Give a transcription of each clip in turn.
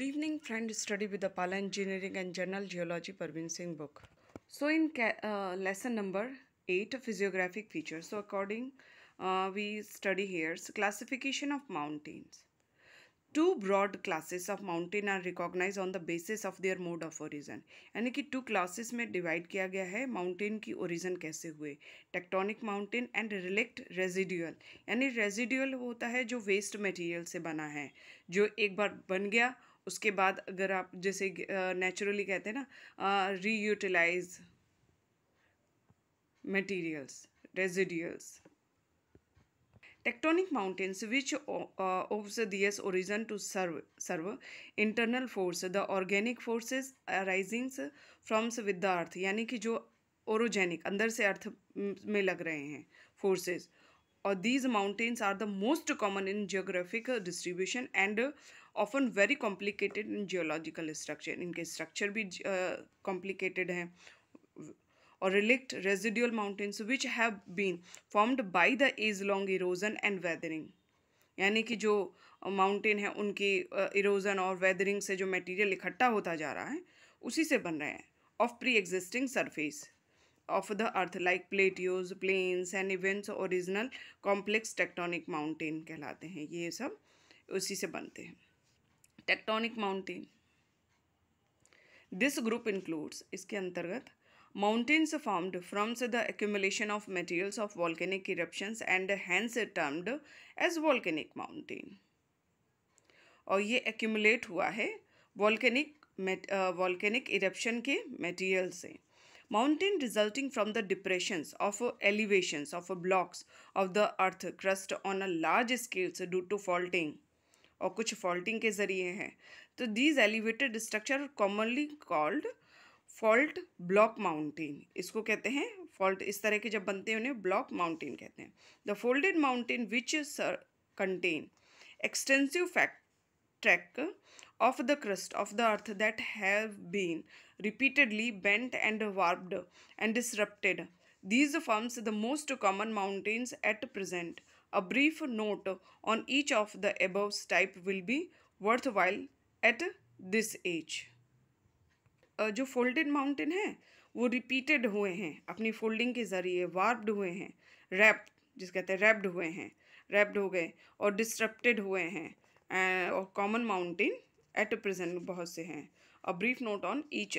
Good evening friend study with the engineering and general geology Parveen Singh book so in lesson number eight physiographic feature so according we study here classification of mountains two broad classes of mountain are recognise on the basis of their mode of origin यानी कि two classes में divide किया गया है mountain की origin कैसे हुए tectonic mountain and relict residual यानी रेजिड्यूअल होता है जो वेस्ट मटेरियल से बना है जो एक बार बन गया उसके बाद अगर आप जैसे नेचुरली uh, कहते हैं ना reutilise materials residuals tectonic mountains which of these origin to serve serve internal force the organic forces arising from with the earth यानी कि जो ओरोजेनिक अंदर से अर्थ में लग रहे हैं फोर्सेज और these mountains are the most common in geographic distribution and often very complicated in geological structure इनके स्ट्रक्चर भी कॉम्प्लिकेटेड uh, हैं और relict residual mountains which have been formed by the age long erosion and weathering यानी कि जो mountain है उनकी erosion और वेदरिंग से जो मटेरियल इकट्ठा होता जा रहा है उसी से बन रहे हैं of pre existing surface of the earth like plateaus plains and events original complex tectonic mountain कहलाते हैं ये सब उसी से बनते हैं tectonic mountain this group includes इसके अंतर्गत mountains formed from the accumulation of materials of volcanic eruptions and hence termed as volcanic mountain और ये एक्यूमुलेट हुआ है वॉल्केनिक वॉल्केनिक इरप्शन के मटेरियल से mountain resulting from the depression of elevation of blocks of the earth crust on a large scales due to faulting और कुछ faulting के ज़रिए हैं तो these elevated structure commonly called fault block mountain इसको कहते हैं फॉल्ट इस तरह के जब बनते हैं उन्हें ब्लॉक माउंटेन कहते हैं the folded mountain which contain extensive fact track of the crust of the earth that have been repeatedly bent and warped and disrupted these forms the most common mountains at present A brief note on each of the above type will be worthwhile at this age. जो folded mountain है वो repeated हुए हैं अपनी folding के ज़रिए वार्ब्ड हुए हैं रैप जिस कहते हैं रैप्ड हुए हैं रैप्ड हो गए और डिस्ट्रप्टेड हुए हैं और कॉमन माउंटेन एट प्रेजेंट बहुत से हैं a brief note on each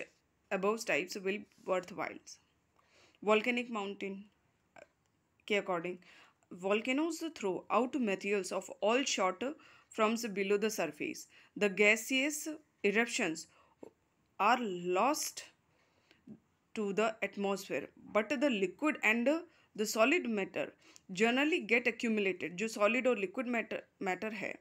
above types will worthwhile volcanic mountain के according Volcanoes throw out materials of all sort from below the surface. The gaseous eruptions are lost to the atmosphere, but the liquid and the solid matter generally get accumulated. जो solid और liquid matter matter है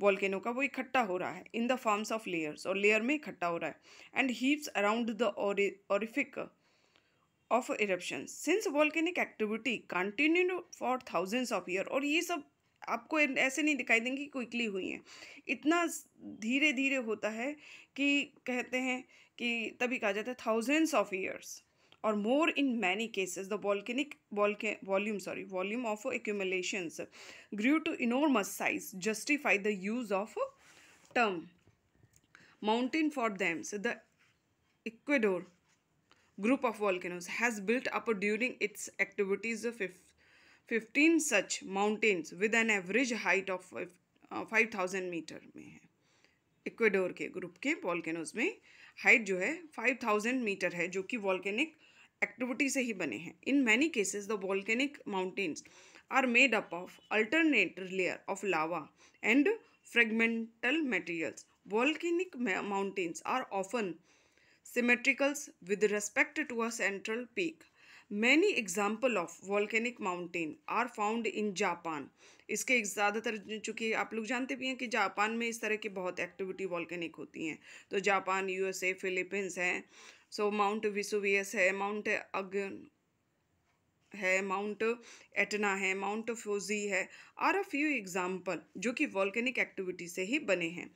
volcano का वो इकट्ठा हो रहा है in the forms of layers और layer में इकट्ठा हो रहा है and heaps around the orific of eruption since volcanic activity continue for thousands of year और ये सब आपको ऐसे नहीं दिखाई देंगे कि क्विकली हुई हैं इतना धीरे धीरे होता है कि कहते हैं कि तभी कहा जाता है थाउजेंड्स ऑफ ईयर्स और more in many cases the volcanic volca volume sorry volume of accumulations grew to enormous size justify the use of term mountain for them the Ecuador group of volcanoes has built up during its activities 15 such mountains with an average height of 5000 metre में है इक्वेडोर के group के volcanoes में height जो है 5000 metre है जो कि वॉल्केनिक एक्टिविटी से ही बने हैं in many cases the volcanic mountains are made up of alternate layer of lava and fragmental materials volcanic mountains are often symmetricals with respect to a central peak. Many example of volcanic mountain are found in Japan. इसके ज़्यादातर चूँकि आप लोग जानते भी हैं कि Japan में इस तरह की बहुत एक्टिविटी वॉल्केनिक होती हैं तो जापान यूएसए फिलीपींस हैं सो माउंट विसुवियस है माउंट अग है माउंट एटना है माउंट फ्यूजी है आर अ फ्यू एग्जाम्पल जो कि वॉल्केनिक एक्टिविटी से ही बने हैं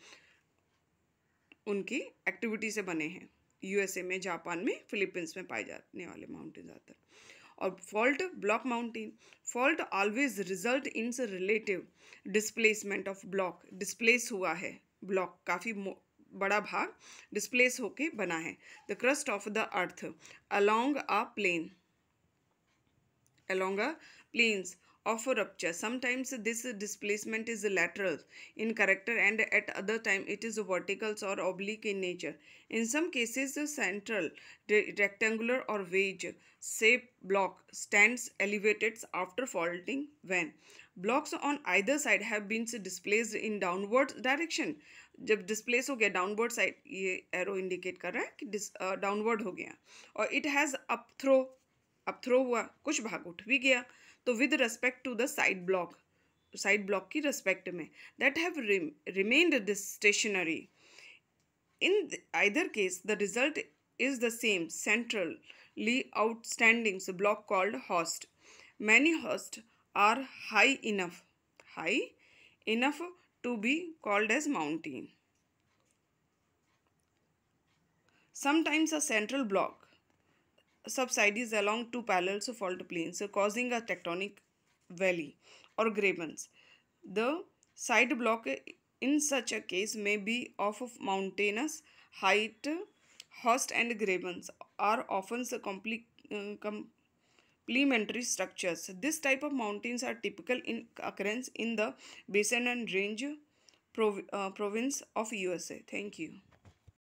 उनकी एक्टिविटी से बने हैं यूएसए में जापान में फिलीपींस में पाए जाने वाले माउंटेन ज़्यादातर और fault block mountain fault always result in relative displacement of block displace हुआ है ब्लॉक काफ़ी बड़ा भाग डिस्प्लेस होके बना है the crust of the earth along a plane along a planes of a rupture. Sometimes this displacement is lateral in character and at other time it is vertical or oblique in nature. In some cases, the central rectangular or wedge shape block stands elevated after faulting when blocks on either side have been displaced in downward direction. जब displace हो गया downward side ये arrow indicate कर रहा है कि downward uh, हो गया और it has up throw up throw हुआ कुछ भाग उठ भी गया तो with respect to the side block side block की रेस्पेक्ट में that have remained stationary. in either case the result is the same centrally outstanding so block called host many hosts are high enough high enough to be called as mountain sometimes a central block subsides along two parallel of fault planes, so causing a tectonic valley or grabens. The side block in such a case may be of mountainous height, host and grabens are often uh, complementary structures. This type of mountains are typical in occurrence in the basin and range prov uh, province of USA. Thank you.